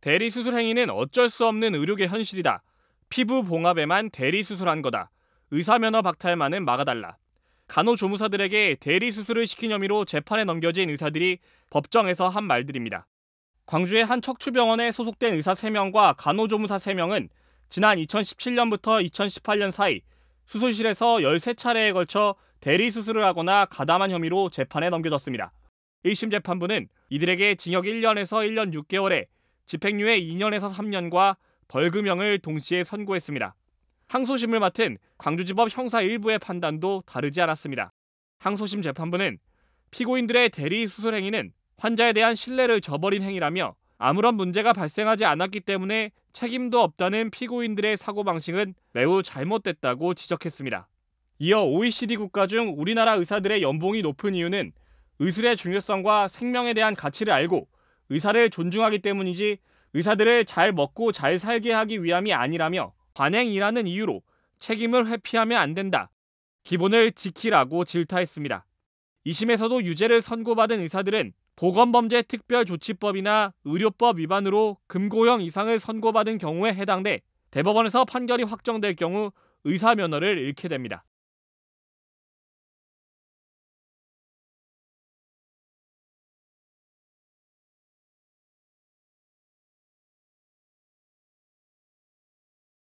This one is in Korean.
대리 수술 행위는 어쩔 수 없는 의료계 현실이다. 피부 봉합에만 대리 수술한 거다. 의사 면허 박탈만은 막아달라. 간호조무사들에게 대리 수술을 시킨 혐의로 재판에 넘겨진 의사들이 법정에서 한 말들입니다. 광주의 한 척추병원에 소속된 의사 3명과 간호조무사 3명은 지난 2017년부터 2018년 사이 수술실에서 13차례에 걸쳐 대리 수술을 하거나 가담한 혐의로 재판에 넘겨졌습니다. 1심 재판부는 이들에게 징역 1년에서 1년 6개월에 집행유예 2년에서 3년과 벌금형을 동시에 선고했습니다. 항소심을 맡은 광주지법 형사 1부의 판단도 다르지 않았습니다. 항소심 재판부는 피고인들의 대리 수술 행위는 환자에 대한 신뢰를 저버린 행위라며 아무런 문제가 발생하지 않았기 때문에 책임도 없다는 피고인들의 사고방식은 매우 잘못됐다고 지적했습니다. 이어 OECD 국가 중 우리나라 의사들의 연봉이 높은 이유는 의술의 중요성과 생명에 대한 가치를 알고 의사를 존중하기 때문이지 의사들을 잘 먹고 잘 살게 하기 위함이 아니라며 관행이라는 이유로 책임을 회피하면 안 된다. 기본을 지키라고 질타했습니다. 2심에서도 유죄를 선고받은 의사들은 보건범죄특별조치법이나 의료법 위반으로 금고형 이상을 선고받은 경우에 해당돼 대법원에서 판결이 확정될 경우 의사 면허를 잃게 됩니다.